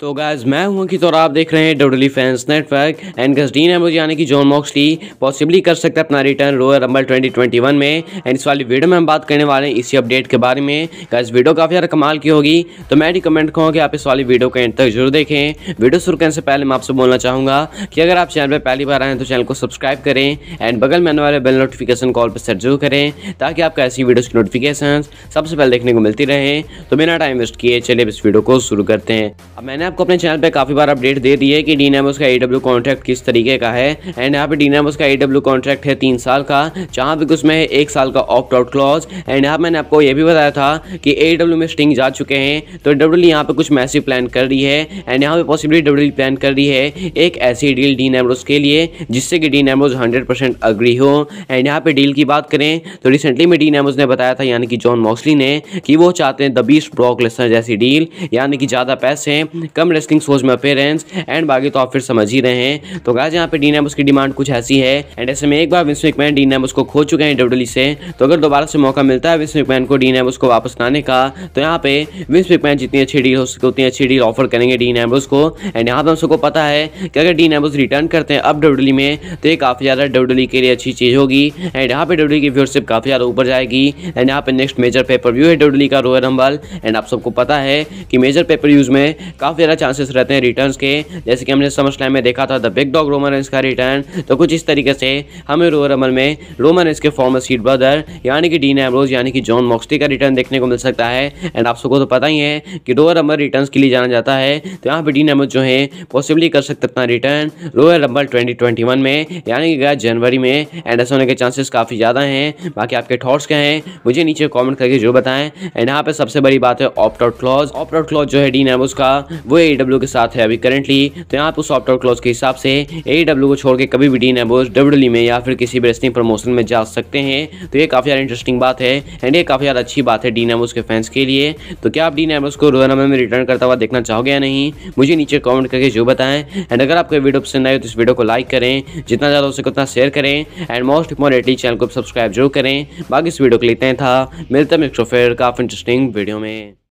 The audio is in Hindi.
तो गैज़ मैं हूँ कि तो आप देख रहे हैं डोडली फैंस नेटवर्क एंड गजडीन है मुझे यानी कि जॉन मॉक्सली पॉसिबली कर सकता है अपना रिटर्न रोयल रंबल 2021 में एंड इस वाली वीडियो में हम बात करने वाले हैं इसी अपडेट के बारे में गैस वीडियो काफ़ी ज़्यादा कमाल की होगी तो मैं रिकमेंड कहूँ कि आप इस वाली वीडियो को एंड तक जरूर देखें वीडियो शुरू करने से पहले मैं आपसे बोलना चाहूँगा कि अगर आप चैनल पर पहली बार आएँ तो चैनल को सब्सक्राइब करें एंड बगल में आने वाले बेल नोटिफिकेशन कॉल पर सर्च जरूर करें ताकि आपको ऐसी वीडियोज़ की नोटिफिकेशन सबसे पहले देखने को मिलती रहे तो बिना टाइम वेस्ट किए चलिए इस वीडियो को शुरू करते हैं अब मैंने मैंने आपको अपने चैनल पे काफ़ी बार अपडेट दे दी है कि डी नेमोस का ए कॉन्ट्रैक्ट किस तरीके का है एंड यहाँ पे डी नेमोस का ए कॉन्ट्रैक्ट है तीन साल का जहाँ पे उसमें एक साल का ऑप्ट आउट क्लॉज एंड यहाँ मैंने आपको ये भी बताया था कि ए में स्टिंग जा चुके हैं तो डब्ल्यू यहाँ पे कुछ मैसिव प्लान कर रही है एंड यहाँ पे पॉसिबली डब्ल्यू प्लान कर रही है एक ऐसी डील डी नेमरोज के लिए जिससे कि Dean Ambrose hundred percent agree हो एंड यहाँ पे डील की बात करें तो रिसेंटली में डी नेमरोज ने बताया था यानी कि जॉन मॉक्सली ने कि वो चाहते हैं द बीस्ट ब्रॉक लेसनर जैसी डील यानी कि ज़्यादा पैसे कम रेस्लिंग शोज में अपेयरेंस एंड बाकी तो आप फिर समझ ही रहे हैं तो गाज यहाँ पे डी नेमस की डिमांड कुछ ऐसी है एंड ऐसे में एक बार विंस मैकमैन डी नेमस को खो चुके हैं डब्ल्यू से तो अगर दोबारा से मौका मिलता है विंस मैकमैन को डी नेमस को वापस लाने का तो यहाँ पे विंस मैकमैन जितनी अच्छी डील हो सके उतनी अच्छी डील ऑफर करेंगे डी नेमस को एंड यहाँ पर हम सबको पता है कि अगर डी नेमस रिटर्न करते हैं अब डब्ल्यू में तो ये काफ़ी ज़्यादा डब्ल्यू के लिए अच्छी चीज़ होगी एंड यहाँ पे डब्ल्यू की व्यूअरशिप काफ़ी ज़्यादा ऊपर जाएगी एंड यहाँ पे नेक्स्ट मेजर पेपर व्यू है डब्ल्यू का रोयल रंबल एंड आप सबको पता है कि मेजर पेपर व्यूज़ में काफ़ी ज़्यादा चांसेस रहते हैं रिटर्न के जैसे कि हमने समझ में देखा था the big dog Roman Reigns का रिटर्न तो कुछ इस तरीके से हमें रोयर अमल में रोमन रेंस के फॉर्मर सीट ब्रदर यानी कि डीन एमरोज यानी कि जॉन मॉक्सटी का रिटर्न देखने को मिल सकता है एंड आप सबको तो पता ही है कि रोअर रमल रिटर्न के लिए जाना जाता है तो यहाँ पर डीन एमरोज जो है पॉसिबली कर सकते अपना रिटर्न रोअर रंबल 2021 में यानी कि गया जनवरी में एंड ऐसा होने के चांसेस काफ़ी ज़्यादा हैं बाकी आपके थॉट्स क्या हैं मुझे नीचे कमेंट करके जो बताएं एंड यहाँ पे सबसे बड़ी बात है opt out clause opt out clause जो है डी नैमोस का वो वो ए e के साथ है अभी करेंटली तो यहाँ पर सॉफ्ट और क्लोज के हिसाब से ए e को छोड़ के कभी भी डीन एबोस डब्ल्यू में या फिर किसी भी रेस्टिंग प्रमोशन में जा सकते हैं तो ये काफ़ी ज़्यादा इंटरेस्टिंग बात है एंड ये काफ़ी ज़्यादा अच्छी बात है डीन एबोस के फैंस के लिए तो क्या आप डीन एबोस को रोजाना में रिटर्न करता हुआ देखना चाहोगे या नहीं मुझे नीचे कॉमेंट करके जो बताएं एंड अगर आपको वीडियो पसंद आए तो इस वीडियो को लाइक करें जितना ज़्यादा हो सके उतना शेयर करें एंड मोस्ट इम्पोर्टेंटली चैनल को सब्सक्राइब जरूर करें बाकी इस वीडियो को लेते हैं था मिलता है फिर काफ़ी इंटरेस्टिंग वीडियो में